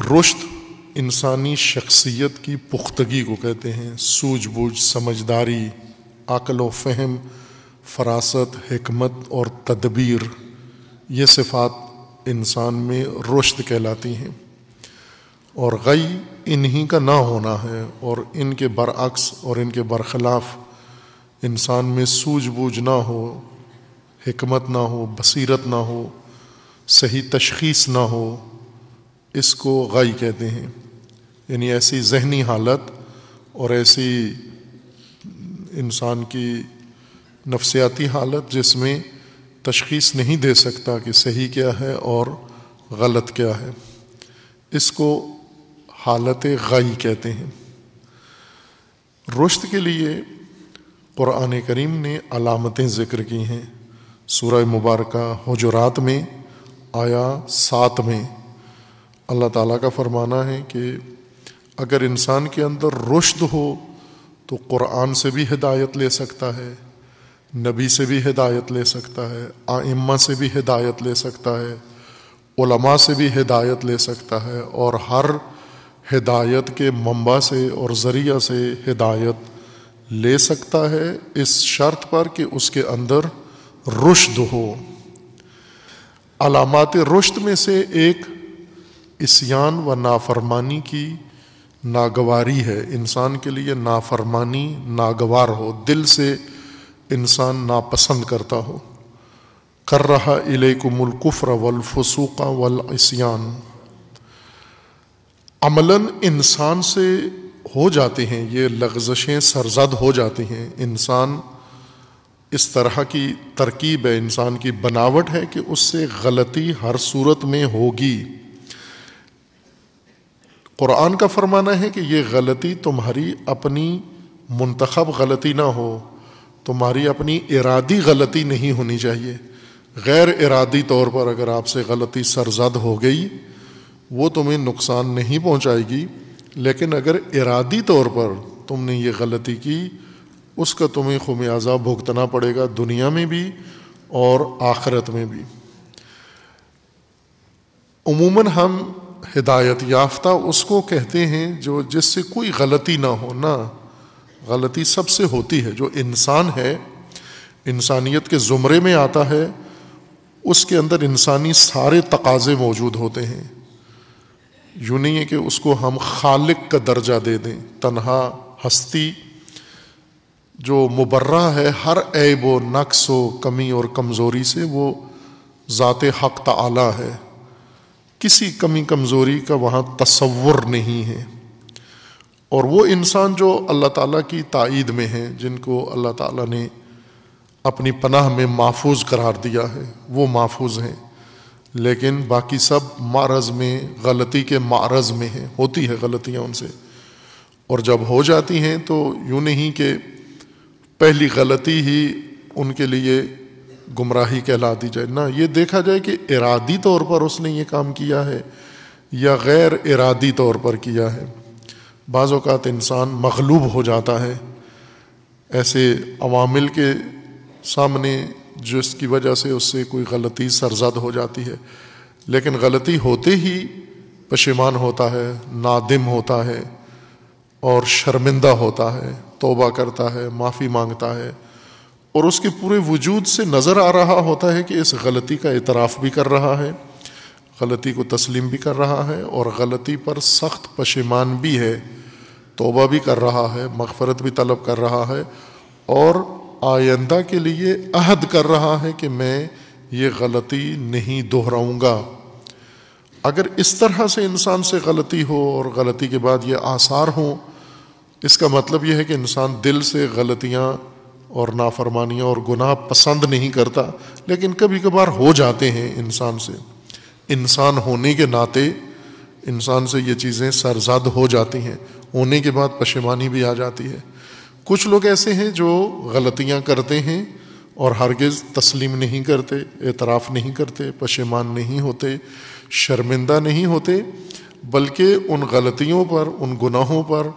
रोश्त इंसानी शख्सियत की पुख्तगी को कहते हैं सूझ बूझ समझदारी अकल व फहम फरासत हमत और तदबीर ये सिफात इंसान में रोश्त कहलाती हैं और गई इन्हीं का ना होना है और इनके बरअक्स और इनके बरखिलाफ इंसान में सूझबूझ ना हो हमत ना हो बसीरत ना हो सही तशखीस ना हो इसको गई कहते हैं यानी ऐसी जहनी हालत और ऐसी इंसान की नफसियाती हालत जिसमें तशखीस नहीं दे सकता कि सही क्या है और गलत क्या है इसको हालत गई कहते हैं रुश्त के लिए क़ुरान करीम ने अलामतें ज़िक्र की हैं सूरह मुबारक हजरात में आया सात में अल्लाह ताला का फरमाना है कि अगर इंसान के अंदर रुश्द हो तो कुरान से भी हिदायत ले सकता है नबी से भी हिदायत ले सकता है आइम्मा से भी हिदायत ले सकता है उलमा से भी हिदायत ले सकता है और हर हिदायत के मंबा से और ज़रिया से हिदायत ले सकता है इस शर्त पर कि उसके अंदर रुश्द हो अलामत रुश्द में से एक इसियान व नाफरमानी की नागवारी है इंसान के लिए नाफरमानी नागवार हो दिल से इंसान नापसंद करता हो कर रहा इलेकुमुल्कुफ़्र वलफसूक़ वलसियान अमला इंसान से हो जाते हैं ये लग्जशें सरजद हो जाती हैं इंसान इस तरह की तरकीब है इंसान की बनावट है कि उससे गलती हर सूरत में होगी कुरान का फरमाना है कि ये गलती तुम्हारी अपनी मंतखब गलती ना हो तुम्हारी अपनी इरादी गलती नहीं होनी चाहिए गैर इरादी तौर पर अगर आपसे गलती सरजद हो गई वो तुम्हें नुकसान नहीं पहुँचाएगी लेकिन अगर इरादी तौर पर तुमने ये गलती की उसका तुम्हें खुमियाजा भुगतना पड़ेगा दुनिया में भी और आखरत में भी उमूमन हम हिदायत याफ्ता उसको कहते हैं जो जिससे कोई गलती ना हो ना गलती सबसे होती है जो इंसान है इंसानियत के ज़ुमरे में आता है उसके अंदर इंसानी सारे तकाजे मौजूद होते हैं यूँ नहीं है कि उसको हम खालिक का दर्जा दे दें तनहा हस्ती जो मुबर्रा है हर ऐब व नक्स व कमी और कमज़ोरी से वो ज़ात हक तला है किसी कमी कमज़ोरी का वहाँ तस्वुर नहीं है और वो इंसान जो अल्लाह ताला की तइद में है जिनको अल्लाह ताला ने अपनी पनाह में महफूज करार दिया है वो महफूज हैं लेकिन बाकी सब मारज में गलती के मारज में हैं होती है गलतियाँ उनसे और जब हो जाती हैं तो यूँ नहीं कि पहली गलती ही उनके लिए गुमराही कहला दी जाए ना ये देखा जाए कि इरादी तौर पर उसने ये काम किया है या गैर इरादी तौर पर किया है बाज़ बाज़ात इंसान मखलूब हो जाता है ऐसे अवामिल के सामने जिसकी वजह से उससे कोई गलती सरजद हो जाती है लेकिन गलती होते ही पशेमान होता है नादिम होता है और शर्मिंदा होता है तोबा करता है माफ़ी मांगता है और उसके पूरे वजूद से नज़र आ रहा होता है कि इस गलती का इतराफ़ भी कर रहा है गलती को तस्लीम भी कर रहा है और गलती पर सख्त पशेमान भी है तोबा भी कर रहा है मगफरत भी तलब कर रहा है और आइंदा के लिए अहद कर रहा है कि मैं ये गलती नहीं दोहराऊँगा अगर इस तरह से इंसान से गलती हो और गलती के बाद ये आसार हों इसका मतलब यह है कि इंसान दिल से गलतियाँ और नाफरमानियाँ और गुनाह पसंद नहीं करता लेकिन कभी कभार हो जाते हैं इंसान से इंसान होने के नाते इंसान से ये चीज़ें सरजद हो जाती हैं होने के बाद पशेमानी भी आ जाती है कुछ लोग ऐसे हैं जो गलतियाँ करते हैं और हरगिज़ तस्लीम नहीं करते एतराफ़ नहीं करते पशेमान नहीं होते शर्मिंदा नहीं होते बल्कि उन गलतियों पर उन गुनाहों पर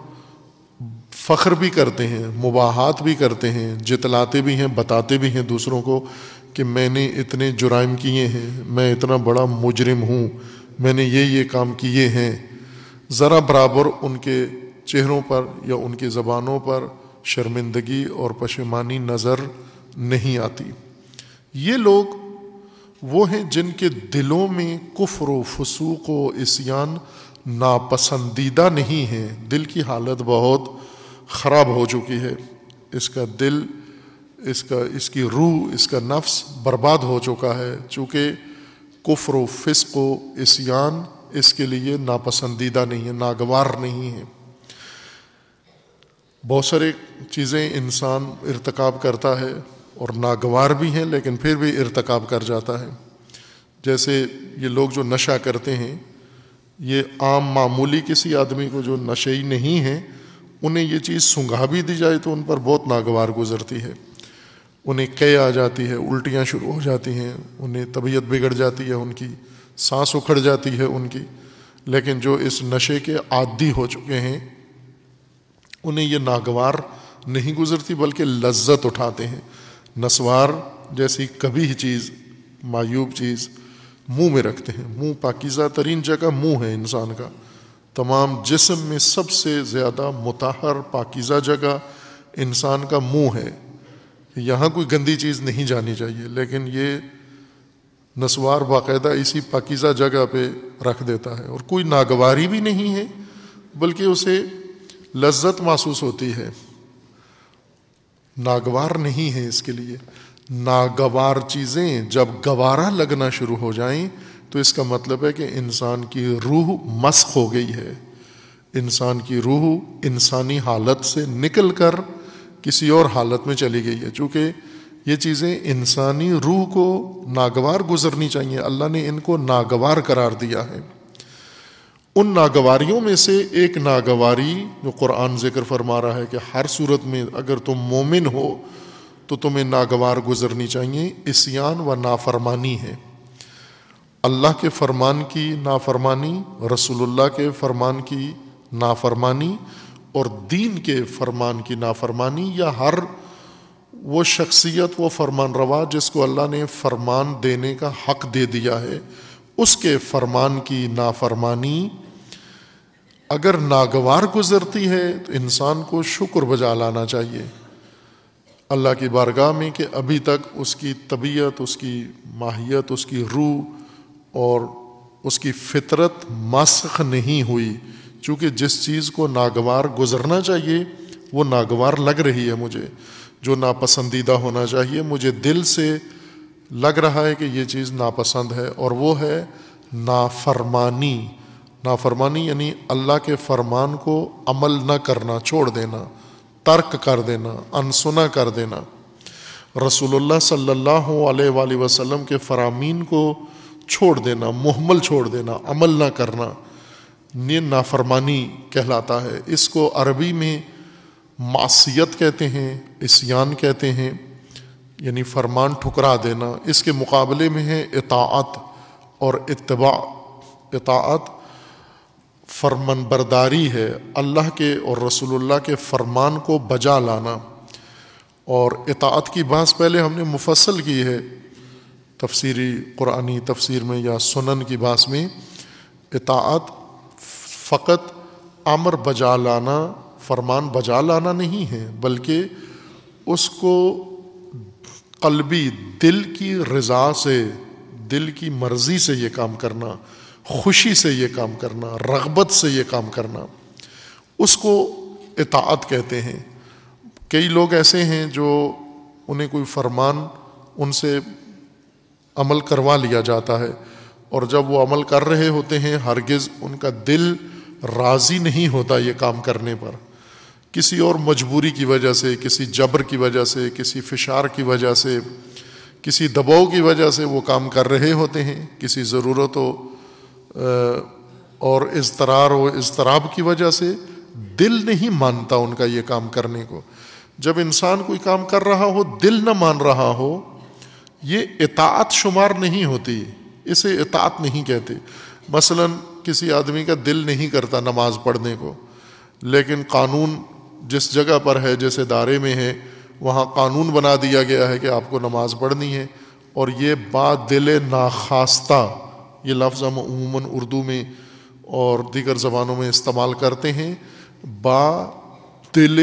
फ़ख्र भी करते हैं मुबाहत भी करते हैं जितलाते भी हैं बताते भी हैं दूसरों को कि मैंने इतने जुराइम किए हैं मैं इतना बड़ा मुजरिम हूँ मैंने ये ये काम किए हैं ज़रा बराबर उनके चेहरों पर या उनकी ज़बानों पर शर्मिंदगी और पशेमानी नज़र नहीं आती ये लोग वो हैं जिनके दिलों में कुफ्र व फसूक व इसयान नापसंदीदा नहीं है दिल की हालत बहुत ख़राब हो चुकी है इसका दिल इसका इसकी रूह इसका नफ्स बर्बाद हो चुका है चूँकि कुफ्र फ़िस्क इसियान इसके लिए नापसंदीदा नहीं है नागवार नहीं है बहुत सारे चीज़ें इंसान इरतकब करता है और नागवार भी हैं लेकिन फिर भी इरतकब कर जाता है जैसे ये लोग जो नशा करते हैं ये आम मामूली किसी आदमी को जो नशे ही नहीं है उन्हें ये चीज़ सूंघा भी दी जाए तो उन पर बहुत नागवार गुजरती है उन्हें कह आ जाती है उल्टियाँ शुरू हो जाती हैं उन्हें तबीयत बिगड़ जाती है उनकी सांस उखड़ जाती है उनकी लेकिन जो इस नशे के आदि हो चुके हैं उन्हें ये नागवार नहीं गुजरती बल्कि लज्जत उठाते हैं नसवार जैसी कभी ही चीज़ मायूब चीज़ मुँह में रखते हैं मुँह पाकिज़ा तरीन जगह मुँह है इंसान का तमाम जिसम में सबसे ज़्यादा मुताहर पाकिज़ा जगह इंसान का मुंह है यहाँ कोई गंदी चीज़ नहीं जानी चाहिए लेकिन ये नसवार बाकायदा इसी पाकिज़ा जगह पे रख देता है और कोई नागवारी भी नहीं है बल्कि उसे लज्जत महसूस होती है नागवार नहीं है इसके लिए नागवार चीज़ें जब गवारा लगना शुरू हो जाएं तो इसका मतलब है कि इंसान की रूह मस्क हो गई है इंसान की रूह इंसानी हालत से निकल कर किसी और हालत में चली गई है चूँकि ये चीज़ें इंसानी रूह को नागवार गुजरनी चाहिए अल्लाह ने इनको नागवार करार दिया है उन नागवारियों में से एक नागवारी जो कुरान जिक्र फरमा रहा है कि हर सूरत में अगर तुम मोमिन हो तो तुम्हें नागवार गुजरनी चाहिए इसियान व नाफरमानी है अल्लाह के फरमान की नाफरमानी रसूलुल्लाह के फरमान की नाफरमानी और दीन के फरमान की नाफरमानी या हर वो शख्सियत वो फरमान रवा जिसको अल्लाह ने फरमान देने का हक दे दिया है उसके फरमान की नाफरमानी अगर नागवार गुजरती है तो इंसान को शुक्र बजा लाना चाहिए अल्लाह की बारगाह में कि अभी तक उसकी तबीयत उसकी माहियत उसकी रूह और उसकी फितरत मसख नहीं हुई चूँकि जिस चीज़ को नागवार गुजरना चाहिए वो नागवार लग रही है मुझे जो नापसंदीदा होना चाहिए मुझे दिल से लग रहा है कि ये चीज़ नापसंद है और वो है नाफरमानी नाफरमानी यानी अल्लाह के फरमान को अमल न करना छोड़ देना तर्क कर देना अनसुना कर देना रसूलुल्लाह सल्लल्लाहु अलैहि वसल्लम के फरामीन को छोड़ देना मोहमल छोड़ देना अमल ना करना ये नाफरमानी कहलाता है इसको अरबी में मासीत कहते हैं इसियान कहते हैं यानी फरमान ठुकरा देना इसके मुकाबले में है इतात और इतबा इतात फरमान बरदारी है अल्लाह के और रसोल्ला के फरमान को बजा लाना और इतात की बात पहले हमने मुफसल की है तफसीरी कुरानी तफसीर में या सुनन की बास में इतात फ़कत अमर बजा लाना फरमान बजा लाना नहीं है बल्कि उसको कलबी दिल की रज़ा से दिल की मर्ज़ी से ये काम करना खुशी से ये काम करना रगबत से ये काम करना उसको इताअत कहते हैं कई लोग ऐसे हैं जो उन्हें कोई फरमान उनसे अमल करवा लिया जाता है और जब वो अमल कर रहे होते हैं हरगिज़ उनका दिल राज़ी नहीं होता ये काम करने पर किसी और मजबूरी की वजह से किसी जबर की वजह से किसी फिशार की वजह से किसी दबाव की वजह से वो काम कर रहे होते हैं किसी ज़रूरतों और इसतरार व इसतराब की वजह से दिल नहीं मानता उनका ये काम करने को जब इंसान कोई काम कर रहा हो दिल न मान रहा हो ये इतात शुमार नहीं होती इसे इतात नहीं कहते मसलन किसी आदमी का दिल नहीं करता नमाज पढ़ने को लेकिन कानून जिस जगह पर है जिस इदारे में है वहाँ कानून बना दिया गया है कि आपको नमाज पढ़नी है और ये बा दिल नाखास्ता ये लफ्ज़ हम उमूमा उर्दू में और दीगर ज़बानों में इस्तेमाल करते हैं बा दिल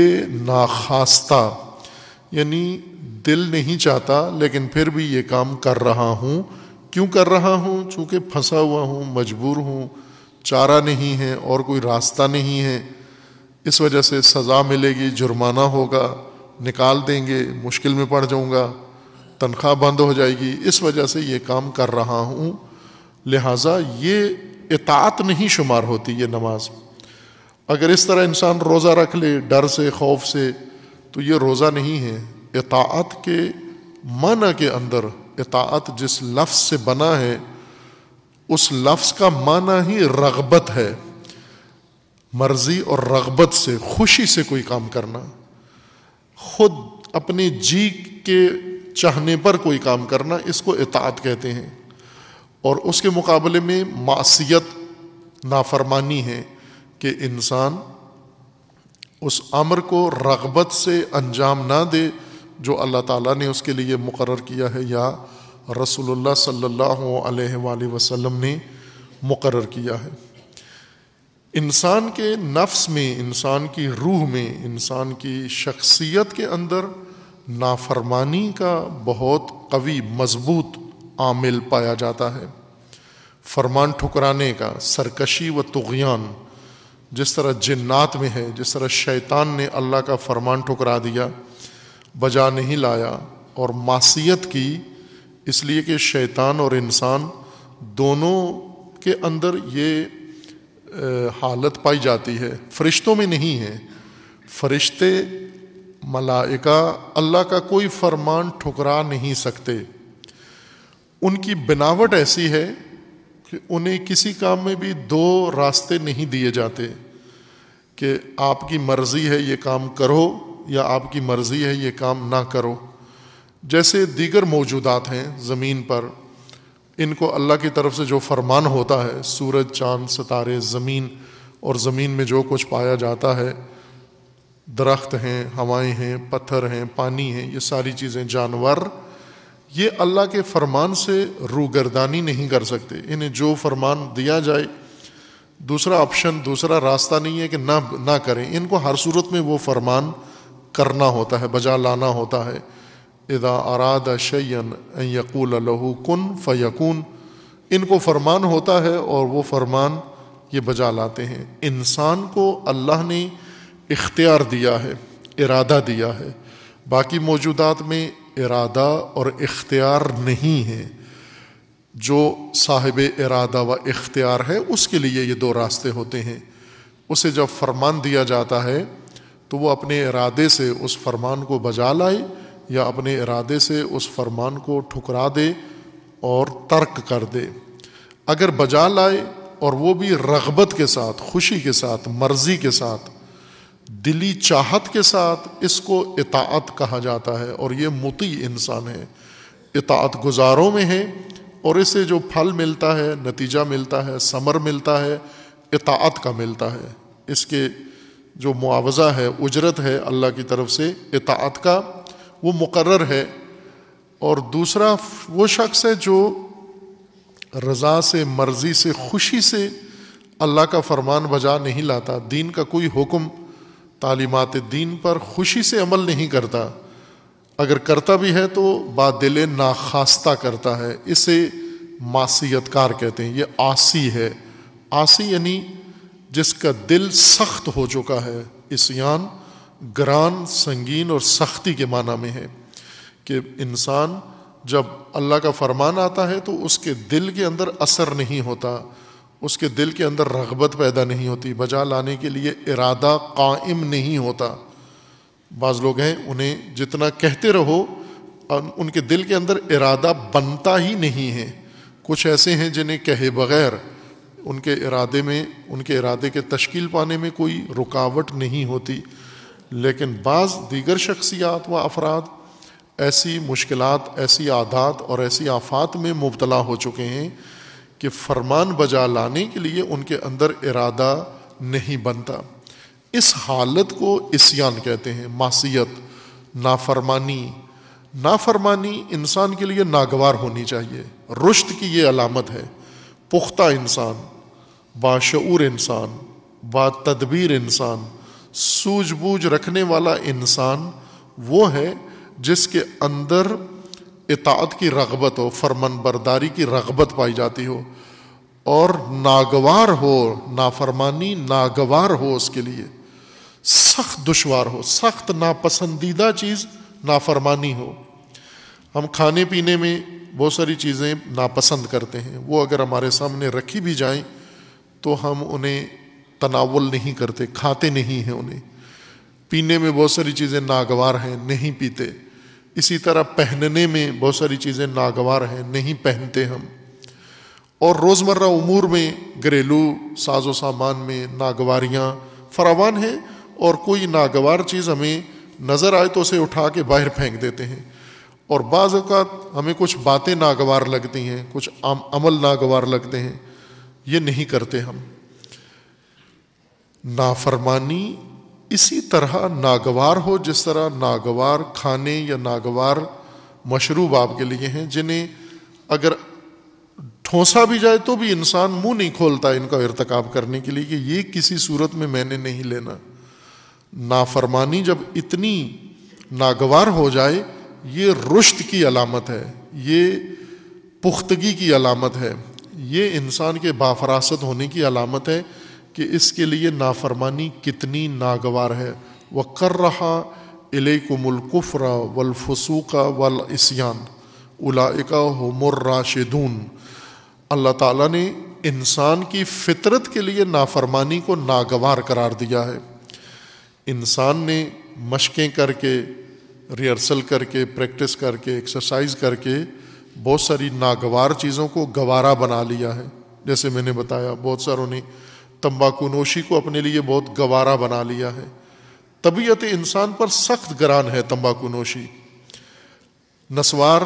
नाखास्ता यानी दिल नहीं चाहता लेकिन फिर भी ये काम कर रहा हूँ क्यों कर रहा हूँ चूँकि फंसा हुआ हूँ मजबूर हूँ चारा नहीं है और कोई रास्ता नहीं है इस वजह से सज़ा मिलेगी जुर्माना होगा निकाल देंगे मुश्किल में पड़ जाऊँगा तनख्वाह बंद हो जाएगी इस वजह से ये काम कर रहा हूँ लिहाजा ये इतात नहीं शुमार होती ये नमाज अगर इस तरह इंसान रोज़ा रख ले डर से खौफ से तो ये रोज़ा नहीं है इतात के माना के अंदर इतात जिस लफ्ज़ से बना है उस लफ्ज़ का माना ही रगबत है मर्जी और रगबत से खुशी से कोई काम करना खुद अपने जी के चाहने पर कोई काम करना इसको इतात कहते हैं और उसके मुकाबले में मासीत नाफरमानी है कि इंसान उस अमर को रगबत से अंजाम ना दे जो अल्लाह ताला ने उसके लिए मुकर किया है या रसूलुल्लाह सल्लल्लाहु अलैहि वसल्लम ने मुकर किया है इंसान के नफ्स में इंसान की रूह में इंसान की शख्सियत के अंदर नाफरमानी का बहुत कवी मजबूत आमिल पाया जाता है फरमान ठुकराने का सरकशी व तुगयान जिस तरह जन्नात में है जिस तरह शैतान ने अल्लाह का फरमान ठुकरा दिया बजा नहीं लाया और मासीत की इसलिए कि शैतान और इंसान दोनों के अंदर ये हालत पाई जाती है फरिश्तों में नहीं है फरिश्ते मलाइका अल्लाह का कोई फरमान ठुकरा नहीं सकते उनकी बनावट ऐसी है कि उन्हें किसी काम में भी दो रास्ते नहीं दिए जाते कि आपकी मर्ज़ी है ये काम करो या आपकी मर्ज़ी है ये काम ना करो जैसे दीगर मौजूदात हैं ज़मीन पर इनको अल्लाह की तरफ से जो फरमान होता है सूरज चाँद सितारे ज़मीन और ज़मीन में जो कुछ पाया जाता है दरख्त हैं हवाएं हैं पत्थर हैं पानी हैं ये सारी चीज़ें जानवर ये अल्लाह के फरमान से रूगर्दानी नहीं कर सकते इन्हें जो फरमान दिया जाए दूसरा ऑप्शन दूसरा रास्ता नहीं है कि ना ना करें इनको हर सूरत में वो फरमान करना होता है बजा लाना होता है इदा आराद शयन यकूल लहू कन फ़यकून इनको फरमान होता है और वो फरमान ये बजा लाते हैं इंसान को अल्लाह ने इख्तियार दिया है इरादा दिया है बाकी मौजूदात में इरादा और इख्तियार नहीं है जो साहिब इरादा व इख्तियार है उसके लिए ये दो रास्ते होते हैं उसे जब फरमान दिया जाता है तो वो अपने इरादे से उस फरमान को बजा लाए या अपने इरादे से उस फरमान को ठुकरा दे और तर्क कर दे अगर बजा लाए और वो भी रगबत के साथ खुशी के साथ मर्ज़ी के साथ दिली चाहत के साथ इसको इतात कहा जाता है और ये मुती इंसान है इतात गुजारों में है और इसे जो फल मिलता है नतीजा मिलता है समर मिलता है इतात का मिलता है इसके जो मुआवज़ा है उजरत है अल्लाह की तरफ से इतात का वो मुकर है और दूसरा वो शख्स है जो रज़ा से मर्ज़ी से खुशी से अल्लाह का फरमान बजा नहीं लाता दीन का कोई हुक्म तालीमत दीन पर खुशी से अमल नहीं करता अगर करता भी है तो बादिल नाखास्ता करता है इसे मासीतकार कहते हैं ये आसी है आसी यानी जिसका दिल सख्त हो चुका है इस यान ग्रान संगीन और सख्ती के माना में है कि इंसान जब अल्लाह का फरमान आता है तो उसके दिल के अंदर असर नहीं होता उसके दिल के अंदर रगबत पैदा नहीं होती बजा लाने के लिए इरादा कायम नहीं होता बाज़ लोग हैं उन्हें जितना कहते रहो उनके दिल के अंदर इरादा बनता ही नहीं है कुछ ऐसे हैं जिन्हें कहे बगैर उनके इरादे में उनके इरादे के तश्कील पाने में कोई रुकावट नहीं होती लेकिन बाज़ दीगर शख्सियात व अफराद ऐसी मुश्किल ऐसी आदात और ऐसी आफात में मुबतला हो चुके हैं कि फरमान बजा लाने के लिए उनके अंदर इरादा नहीं बनता इस हालत को इसियान कहते हैं मासीत नाफरमानी नाफरमानी इंसान के लिए नागवार होनी चाहिए रुश्त की ये अलामत है पुख्ता इंसान बाशूर इंसान बा तदबीर इंसान सूझबूझ रखने वाला इंसान वो है जिसके अंदर इताद की रगबत हो फरमान बरदारी की रगबत पाई जाती हो और नागवार हो नाफरमानी नागवार हो उसके लिए सख्त दुशवार हो सख्त नापसंदीदा चीज़ नाफरमानी हो हम खाने पीने में बहुत सारी चीज़ें नापसंद करते हैं वो अगर हमारे सामने रखी भी जाएं तो हम उन्हें तनावल नहीं करते खाते नहीं हैं उन्हें पीने में बहुत सारी चीज़ें नागवार हैं नहीं पीते इसी तरह पहनने में बहुत सारी चीज़ें नागवार हैं नहीं पहनते हम और रोज़मर्रा उमूर में घरेलू साजो सामान में नागवारियाँ फरावान हैं और कोई नागवार चीज़ हमें नज़र आए तो उसे उठा के बाहर फेंक देते हैं और बाज़ हमें कुछ बातें नागवार लगती हैं कुछ अमल नागवार लगते हैं ये नहीं करते हम नाफरमानी इसी तरह नागवार हो जिस तरह नागवार खाने या नागवार मशरूब आपके लिए हैं जिन्हें अगर ठोसा भी जाए तो भी इंसान मुंह नहीं खोलता इनका इरतकाब करने के लिए कि ये किसी सूरत में मैंने नहीं लेना नाफरमानी जब इतनी नागवार हो जाए ये रुश्त की अलामत है ये पुख्तगी की अलामत है ये इंसान के बाफरासत होने की अलामत है कि इसके लिए नाफरमानी कितनी नागवार है वह कर रहा इलेकुमकुफ़रा वलफसूका वल इसयान उलाइका हमर राशिदून अल्लाह ताला ने इंसान की फितरत के लिए नाफरमानी को नागवार करार दिया है इंसान ने मशकें करके रिहर्सल करके प्रैक्टिस करके एक्सरसाइज करके बहुत सारी नागवार चीज़ों को गवारा बना लिया है जैसे मैंने बताया बहुत सारों ने तम्बाकू नोशी को अपने लिए बहुत गवारा बना लिया है तबीयत इंसान पर सख्त गरान है तम्बाकू नोशी नसवार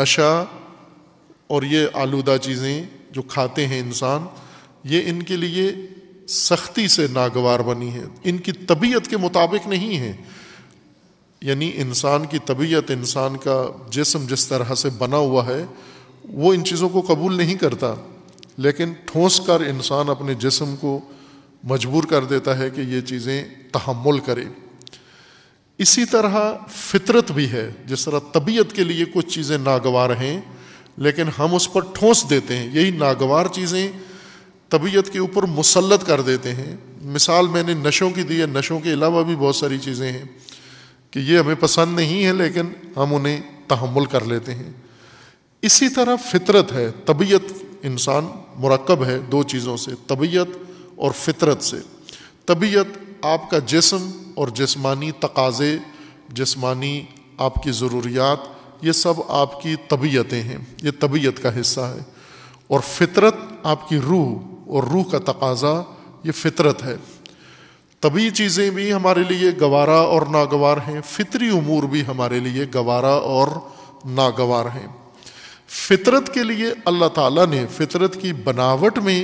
नशा और ये आलूदा चीज़ें जो खाते हैं इंसान ये इनके लिए सख्ती से नागवार बनी है इनकी तबीयत के मुताबिक नहीं है यानी इंसान की तबीयत इंसान का जिसम जिस तरह से बना हुआ है वो इन चीज़ों को कबूल नहीं करता लेकिन ठोस कर इंसान अपने जिसम को मजबूर कर देता है कि ये चीज़ें तहमुल करे इसी तरह फितरत भी है जिस तरह तबीयत के लिए कुछ चीज़ें नागवार हैं लेकिन हम उस पर ठोस देते हैं यही नागवार चीज़ें तबीयत के ऊपर मुसलत कर देते हैं मिसाल मैंने नशों की दी है नशों के अलावा भी बहुत सारी चीज़ें हैं कि ये हमें पसंद नहीं है लेकिन हम उन्हें तहमुल कर लेते हैं इसी तरह फितरत है तबीयत इंसान मरकब है दो चीज़ों से तबीयत और फितरत से तबीयत आपका जिसम और जिस्मानी तकाजे जिस्मानी आपकी ज़रूरियात ये सब आपकी तबीयतें हैं ये तबीयत का हिस्सा है और फितरत आपकी रूह और रूह का तकाजा ये फितरत है तभी चीज़ें भी हमारे लिए गवारा और नागवार हैं फितरी उमूर भी हमारे लिए गवारा और नागवार हैं फितरत के लिए अल्लाह ताला ने फितरत की बनावट में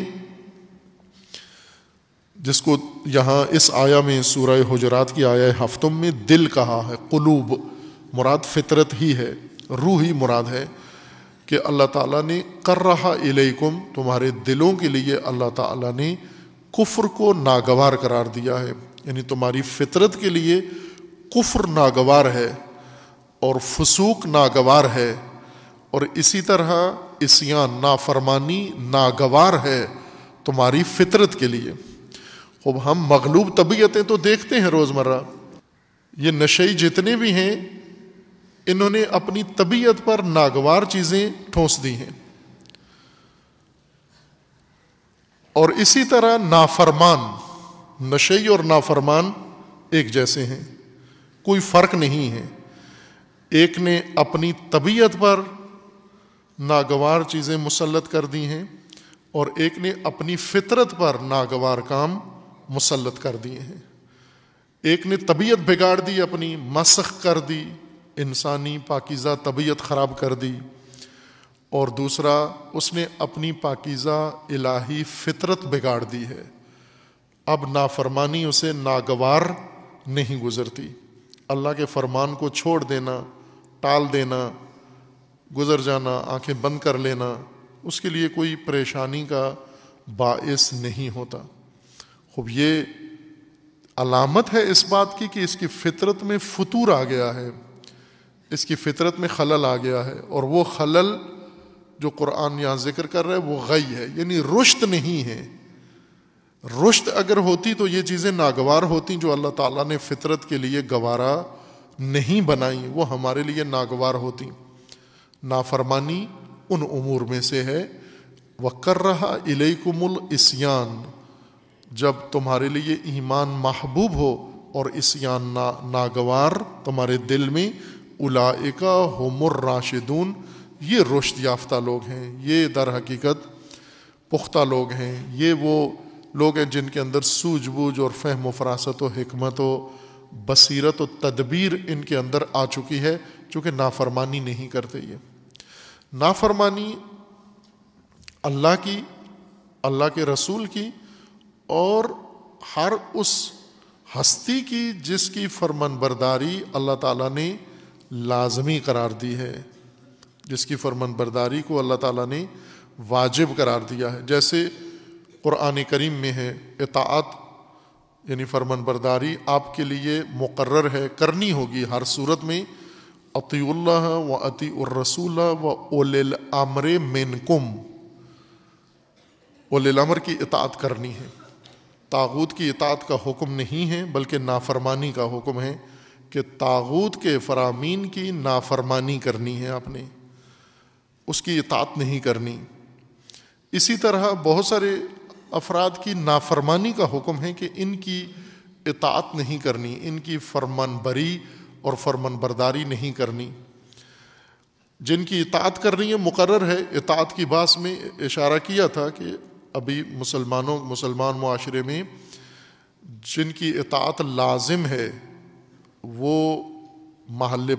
जिसको यहाँ इस आया में सूर्य हुजरात की आया हफ्तम में दिल कहा है कुलूब मुराद फितरत ही है रूह ही मुराद है कि अल्लाह ताला ने कर रहा इलेकुम तुम्हारे दिलों के लिए अल्लाह ताला ने कुफ्र को नागवार करार दिया है यानी तुम्हारी फितरत के लिए कुफ्र नागवार है और फसूक नागवार है और इसी तरह इसियाँ नाफरमानी नागवार है तुम्हारी फितरत के लिए अब हम मगलूब तबीयतें तो देखते हैं रोज़मर्रा ये नशे जितने भी हैं इन्होंने अपनी तबीयत पर नागवार चीज़ें ठोंस दी हैं और इसी तरह नाफरमान नशेई और नाफरमान एक जैसे हैं कोई फ़र्क नहीं है एक ने अपनी तबीयत पर नागवार चीज़ें मुसलत कर दी हैं और एक ने अपनी फितरत पर नागवार काम मुसलत कर दिए हैं एक ने तबीयत बिगाड़ दी अपनी मसख कर दी इंसानी पाकिज़ा तबीयत ख़राब कर दी और दूसरा उसने अपनी पाकिज़ा इलाही फितरत बिगाड़ दी है अब नाफरमानी उसे नागवार नहीं गुज़रती अल्लाह के फरमान को छोड़ देना टाल देना गुज़र जाना आंखें बंद कर लेना उसके लिए कोई परेशानी का बायस नहीं होता खूब ये अलामत है इस बात की कि इसकी फितरत में फतूर आ गया है इसकी फितरत में खलल आ गया है और वो खलल जो कुरान यहाँ जिक्र कर रहा है वो गई है यानी रुश्त नहीं है रुश्त अगर होती तो ये चीज़ें नागवार होती जो अल्लाह ताला ने फितरत के लिए गवारा नहीं बनाई वो हमारे लिए नागवार होती नाफरमानी उन उमूर में से है वक्र रहा इले इलेकुमुल इसियान जब तुम्हारे लिए ईमान महबूब हो और इसियान ना नागवार तुम्हारे दिल में उलाइका होमुर राशिदून ये रुश्द याफ्ता लोग हैं ये दर हकीकत पुख्ता लोग हैं ये वो लोग हैं जिनके अंदर सूझबूझ और फहम व फरासत व हमत व बसीरत व तदबीर इनके अंदर आ चुकी है चूँकि नाफरमानी नहीं करते ये नाफरमानी अल्लाह की अल्लाह के रसूल की और हर उस हस्ती की जिसकी फरमानबरदारी अल्लाह ताला ने लाजमी करार दी है जिसकी बरदारी को अल्लाह ताला ने वाजिब करार दिया है जैसे क़ुरान करीम में है इतात यानी फरमंद बरदारी आपके लिए मुकर्र है करनी होगी हर सूरत में अतील्ला व अती रसूल व ओल अमर मेनकुम ओल अमर की इतात करनी है तागूत की इतात का हुक्म नहीं है बल्कि नाफरमानी का हुक्म है कि तागूत के फरामीन की नाफरमानी करनी है आपने उसकी इतात नहीं करनी इसी तरह बहुत सारे अफराद की नाफरमानी का हुक्म है कि इनकी इतात नहीं करनी इनकी फरमान बरी और फरमान बरदारी नहीं करनी जिनकी इतात करनी है मुकर है इतात की बास में इशारा किया था कि अभी मुसलमानों मुसलमान माशरे में जिनकी इतात लाजिम है वो महल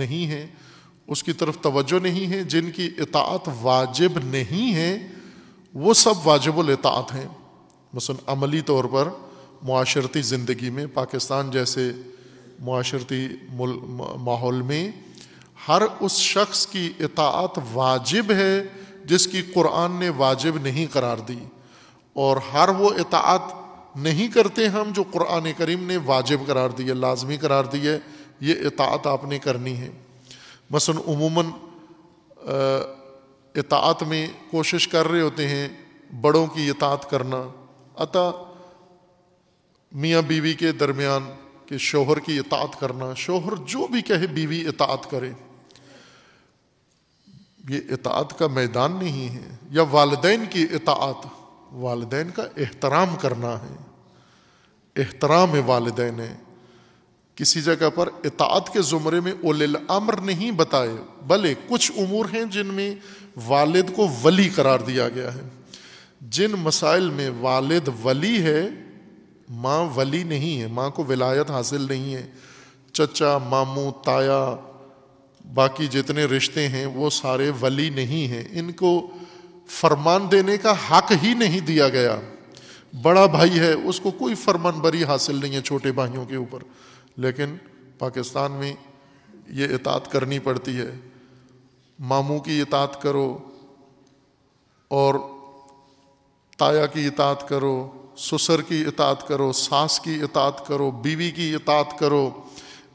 नहीं है उसकी तरफ तवज्जो नहीं है जिनकी इतात वाजिब नहीं है वो सब वाजिबुल इतात हैं मसन अमली तौर पर माशरती ज़िंदगी में पाकिस्तान जैसे माशरती माहौल में हर उस शख्स की इतात वाजिब है जिसकी कुरान ने वाजिब नहीं करार दी और हर वो इतात नहीं करते हम जो कुरान करीम ने वाजिब करार दी है लाजमी करार दी है ये इतात आपने करनी है मसन उमूमन इतात में कोशिश कर रहे होते हैं बड़ों की इतात करना अतः मियाँ बीवी के दरमियान के शोहर की इतात करना शोहर जो भी कहे बीवी इतात करे ये इतात का मैदान नहीं है या वालदेन की इतात वालदेन का एहतराम करना है एहतराम है वालदेन है किसी जगह पर इताद के ज़ुमरे में उलिल अम्र नहीं बताए भले कुछ उमूर हैं जिनमें वालिद को वली करार दिया गया है जिन मसाइल में वालिद वली है माँ वली नहीं है माँ को विलायत हासिल नहीं है चचा मामू ताया बाकी जितने रिश्ते हैं वो सारे वली नहीं हैं इनको फरमान देने का हक ही नहीं दिया गया बड़ा भाई है उसको कोई फरमान बरी हासिल नहीं है छोटे भाइयों के ऊपर लेकिन पाकिस्तान में ये इतात करनी पड़ती है मामू की इतात करो और ताया की इतात करो ससुर की इतात करो सास की इतात करो बीवी की इतात करो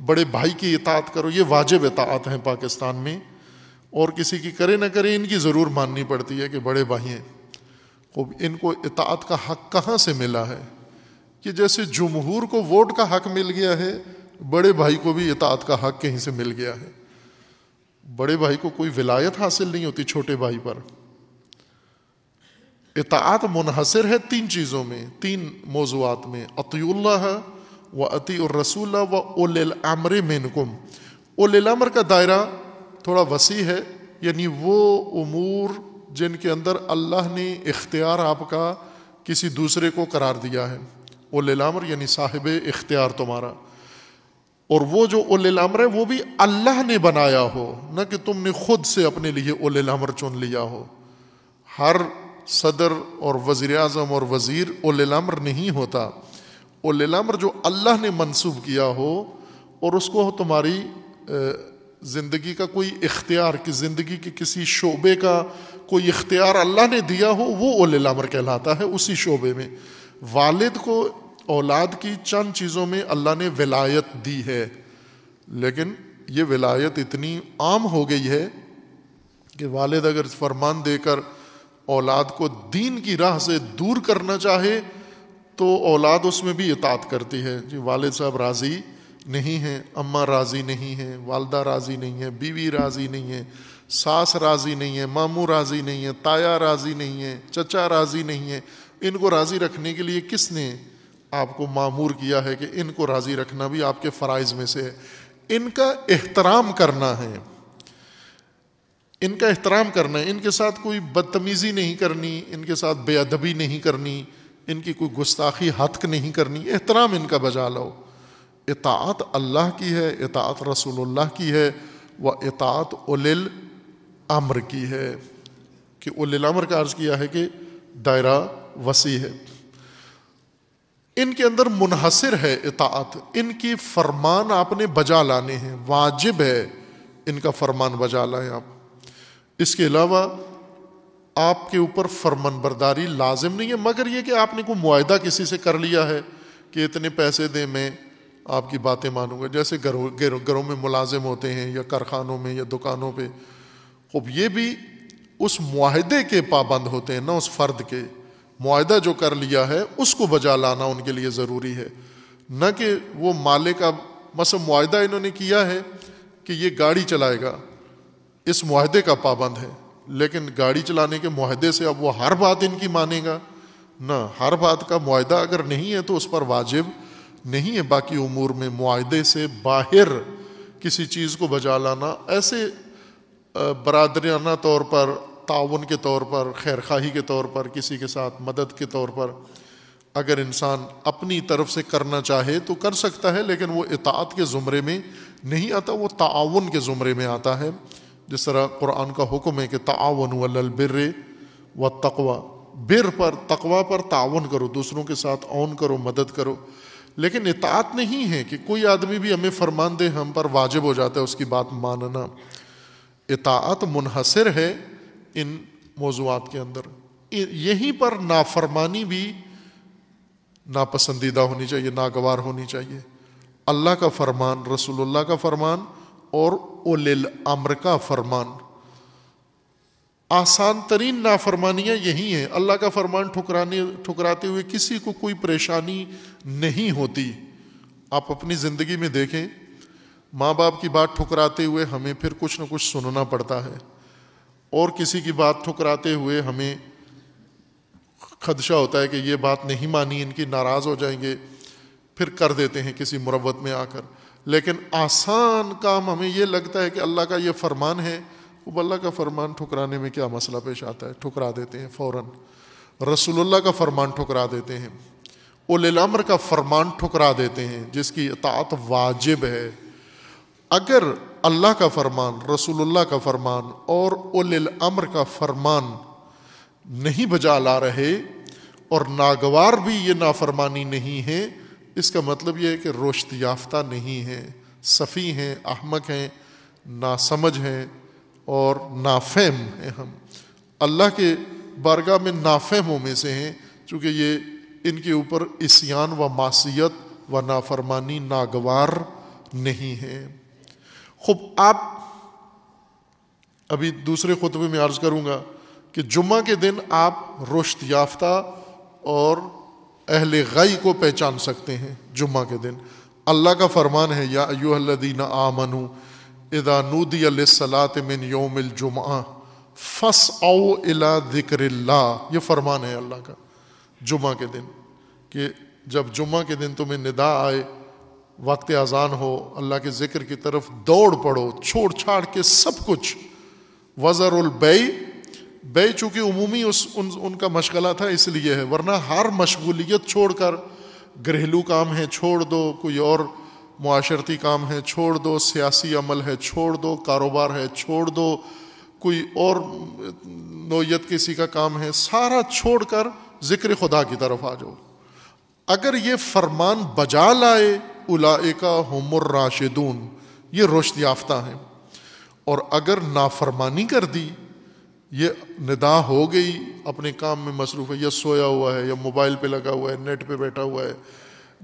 बड़े भाई की इतात करो ये वाजिब इतात हैं पाकिस्तान में और किसी की करे ना करे इनकी ज़रूर माननी पड़ती है कि बड़े भाई हैं खूब इनको इतात का हक कहाँ से मिला है कि जैसे जमहूर को वोट का हक मिल गया है बड़े भाई को भी इतात का हक कहीं से मिल गया है बड़े भाई को कोई विलायत हासिल नहीं होती छोटे भाई पर इतात मुनहसर है तीन चीज़ों में तीन मौजूद में अतील्ला व अति और रसूल व उल अमर मिनकुम उल का दायरा थोड़ा वसी है यानी वो अमूर जिनके अंदर अल्लाह ने इख्तियार आपका किसी दूसरे को करार दिया है उलमर यानी साहिब इख्तियार तुम्हारा और वो जो उलमर है वो भी अल्लाह ने बनाया हो न कि तुमने खुद से अपने लिए उलमर चुन लिया हो हर सदर और वजीर अजम और वज़ीर उलमर नहीं होता उलमर जो अल्लाह ने मनसूब किया हो और उसको तुम्हारी ज़िंदगी का कोई इख्तियार कि ज़िंदगी के किसी शोबे का कोई इख्तियार अल्लाह ने दिया हो वो उलमर कहलाता है उसी शोबे में वालिद को औलाद की चंद चीज़ों में अल्लाह ने विलायत दी है लेकिन ये विलायत इतनी आम हो गई है कि वालिद अगर फरमान देकर औलाद को दीन की राह से दूर करना चाहे तो औलाद उसमें भी इतात करती है जी वालिद साहब राज़ी नहीं हैं अम्मा राज़ी नहीं हैं वालदा राज़ी नहीं है बीवी राज़ी नहीं है सास राज़ी नहीं है मामू राज़ी नहीं है ताया राज़ी नहीं है चचा राज़ी नहीं है इनको राज़ी रखने के लिए किसने आपको मामूर किया है कि इनको राज़ी रखना भी आपके फराइज में से है इनका एहतराम करना है इनका एहतराम करना है इनके साथ कोई बदतमीज़ी नहीं करनी इनके साथ बेअदबी नहीं करनी इनकी कोई गुस्ताखी हत्क नहीं करनी एहतराम इनका बजा लो इतात अल्लाह की है इतात रसूलुल्लाह की है व इतात उलिल अम्र की है कि उलिल अम्र का अर्ज़ किया है कि दायरा वसी है इनके अंदर मुनहसर है इतात इनकी फरमान आपने बजा लाने हैं वाजिब है इनका फरमान बजा लाएं आप इसके अलावा आपके ऊपर फरमान बरदारी लाजिम नहीं है मगर यह कि आपने कोई माहा किसी से कर लिया है कि इतने पैसे दें मैं आपकी बातें मानूंगा जैसे घरों घरों गर, में मुलाजिम होते हैं या कारखानों में या दुकानों पर खूब ये भी उस माहदे के पाबंद होते हैं ना उस फ़र्द के माहदा जो कर लिया है उसको बजा लाना उनके लिए ज़रूरी है न कि वो माले का मस मतलब माहदा इन्होंने किया है कि ये गाड़ी चलाएगा इस माहदे का पाबंद है लेकिन गाड़ी चलाने के माहदे से अब वो हर बात इनकी मानेगा ना हर बात का माहदा अगर नहीं है तो उस पर वाजिब नहीं है बाकी उमूर में माहदे से बाहर किसी चीज़ को बजा लाना ऐसे बरदराना तौर पर ताउन के तौर पर खैर खाही के तौर पर किसी के साथ मदद के तौर पर अगर इंसान अपनी तरफ से करना चाहे तो कर सकता है लेकिन वो इतात के ज़ुमरे में नहीं आता वो ताउन के ज़ुमरे में आता है जिस तरह कुरान का हुक्म है कि ताउन बिर व तकवा बिर पर तकवा पर ताउन करो दूसरों के साथ ओन करो मदद करो लेकिन इतात नहीं है कि कोई आदमी भी हमें फरमान दे हम पर वाजिब हो जाता है उसकी बात मानना इतात मुनहसर है इन मौजूद के अंदर यहीं पर नाफरमानी भी नापसंदीदा होनी चाहिए नागवार होनी चाहिए अल्लाह का फरमान रसूलुल्लाह का फरमान और ओलिल अम्र का फरमान आसान तरीन नाफरमानियाँ यही हैं अल्लाह का फरमान ठुकराने ठुकराते हुए किसी को कोई परेशानी नहीं होती आप अपनी ज़िंदगी में देखें माँ बाप की बात ठुकराते हुए हमें फिर कुछ ना कुछ सुनना पड़ता है और किसी की बात ठुकराते हुए हमें खदशा होता है कि ये बात नहीं मानी इनकी नाराज़ हो जाएंगे फिर कर देते हैं किसी मुरवत में आकर लेकिन आसान काम हमें यह लगता है कि अल्लाह का यह फरमान है वो अल्लाह का फरमान ठुकराने में क्या मसला पेश आता है ठुकरा देते हैं फ़ौर रसूलुल्लाह का फरमान ठुकरा देते हैं उलमर का फरमान ठुकरा देते हैं जिसकी इतात वाजिब है अगर अल्लाह का फरमान रसूलुल्लाह का फरमान और उलिल अम्र का फरमान नहीं बजा ला रहे और नागवार भी ये नाफरमानी नहीं है इसका मतलब ये है कि रोशत याफ्ता नहीं है सफ़ी हैं अहमक हैं नासमझ हैं और नाफेम हैं हम अल्लाह के बारगाह में नाफेमों में से हैं चूँकि ये इनके ऊपर इसयान व मासीत व नाफरमानी नागवार नहीं है खूब आप अभी दूसरे खुतबे में अर्ज़ करूंगा कि जुम्मा के दिन आप रोश्त याफ्ता और अहल गई को पहचान सकते हैं जुम्मा के दिन अल्लाह का फरमान है या अयुहदीन आमनु इदा नूदी सलात मिन योमिल जुमा फस इला ला ये फरमान है अल्लाह का जुम्मा के दिन कि जब जुम्मा के दिन तुम्हें निदा आए वक्त अजान हो अल्लाह के ज़िक्र की तरफ दौड़ पड़ो छोड़ छाड़ के सब कुछ वज़रबई बे चूँकि उमूमी उस उन, उनका मशगला था इसलिए है वरना हर मशगूलियत छोड़ कर घरेलू काम है छोड़ दो कोई और माशरती काम है छोड़ दो सियासी अमल है छोड़ दो कारोबार है छोड़ दो कोई और नोयत किसी का काम है सारा छोड़ कर ज़िक्र खुदा की तरफ आ जाओ अगर ये फरमान बजा लाए उलाएका हमर राशिदून ये रोशत याफ्ता हैं और अगर नाफरमानी कर दी ये निदा हो गई अपने काम में मसरूफ़ है या सोया हुआ है या मोबाइल पर लगा हुआ है नेट पर बैठा हुआ है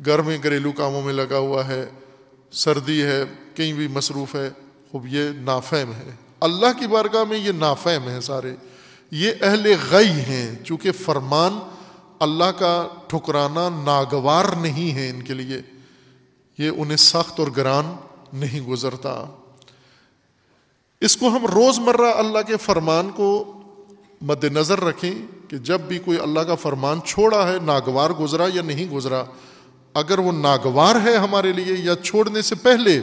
घर में घरेलू कामों में लगा हुआ है सर्दी है कहीं भी मसरूफ़ है खूब ये नाफहम है अल्लाह की बारगाह में ये नाफहम है सारे ये अहल गई हैं चूँकि फरमान अल्लाह का ठुकराना नागवार नहीं है इनके लिए ये उन्हें सख्त और गरान नहीं गुजरता इसको हम रोज़मर्रा अल्लाह के फरमान को मद्दनज़र रखें कि जब भी कोई अल्लाह का फरमान छोड़ा है नागवार गुजरा या नहीं गुजरा अगर वो नागवार है हमारे लिए या छोड़ने से पहले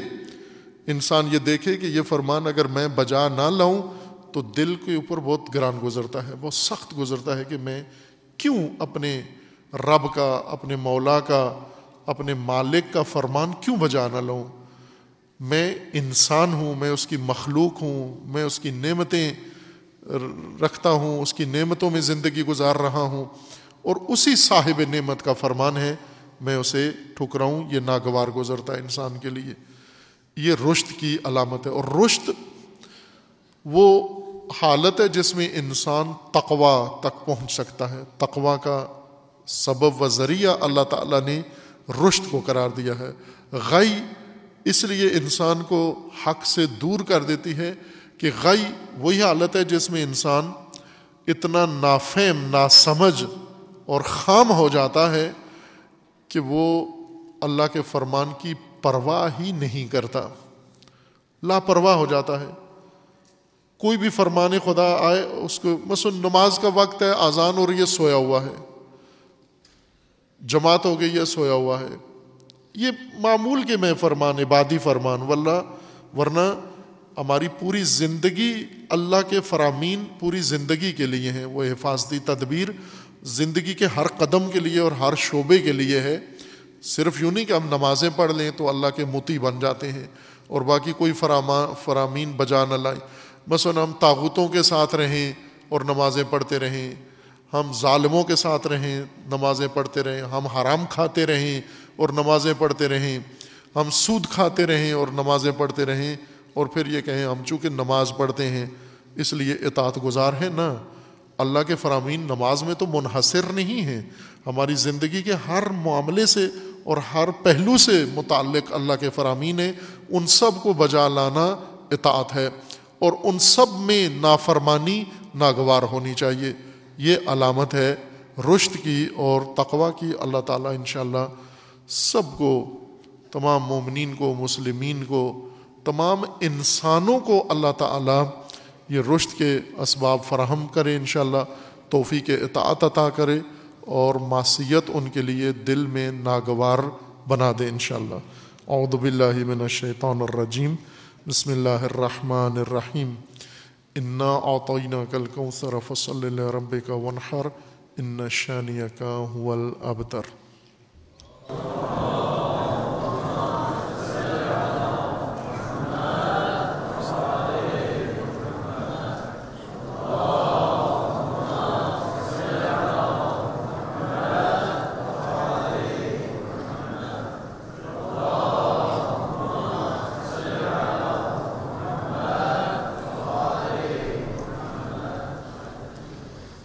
इंसान ये देखे कि यह फरमान अगर मैं बजा ना लाऊं तो दिल के ऊपर बहुत ग्रान गुजरता है बहुत सख्त गुजरता है कि मैं क्यों अपने रब का अपने मौला का अपने मालिक का फरमान क्यों बजा ना लूँ मैं इंसान हूँ मैं उसकी मखलूक हूँ मैं उसकी नेमतें रखता हूँ उसकी नेमतों में ज़िंदगी गुजार रहा हूँ और उसी साहिब नेमत का फरमान है मैं उसे ठुकराऊँ ये नागवार गुजरता है इंसान के लिए ये रुश्त की अलामत है और रुश्त वो हालत है जिसमें इंसान तकवा तक पहुँच सकता है तकवा का सबब व ज़रिया अल्लाह ताला ने रुश्त को करार दिया है गई इसलिए इंसान को हक से दूर कर देती है कि गई वही हालत है जिसमें इंसान इतना नाफेम नासमझ और खाम हो जाता है कि वो अल्लाह के फरमान की परवाह ही नहीं करता लापरवाह हो जाता है कोई भी फरमान खुदा आए उसको मस नमाज का वक्त है आज़ान और रही सोया हुआ है जमात हो गई है सोया हुआ है ये मामूल के मैं फरमान इबादी फरमान वल्ला वरना हमारी पूरी ज़िंदगी अल्लाह के फरामीन पूरी ज़िंदगी के लिए हैं वो हिफाजती तदबीर ज़िंदगी के हर कदम के लिए और हर शोबे के लिए है सिर्फ यूँ नहीं कि हम नमाज़ें पढ़ लें तो अल्लाह के मोती बन जाते हैं और बाकी कोई फरामा फरामीन बजा न लाए बस वन हम तागूतों के साथ रहें और नमाज़ें पढ़ते रहें हम ालमों के साथ रहें नमाज़ें पढ़ते रहें हम हराम खाते रहें और नमाज़ें पढ़ते रहें हम सूद खाते रहें और नमाज़ें पढ़ते रहें और फिर ये कहें हम चूँकि नमाज़ पढ़ते हैं इसलिए इतात गुजार है ना अल्लाह के फरामीन नमाज में तो मुनहसर नहीं हैं हमारी ज़िंदगी के हर मामले से और हर पहलू से मुतक अल्लाह के फरामीन है उन सब को बजा लाना इतात है और उन सब में नाफरमानी नागवार होनी चाहिए ये अलामत है रुश्त की और तकवा की अल्लाह ताला सब को तमाम ममिन को मुसलमिन को तमाम इंसानों को अल्लाह ताला ये रुश्त के असबाब फराहम करे इन तोफ़ी के इतात अता करे और मासीत उनके लिए दिल में नागवार बना दे इन शौदबिल्लिमिनशैतरजीम बसमीम इन्ना आतना कल कौसर फसल रब का वनहर इन्ना शानिया का हुल अबतर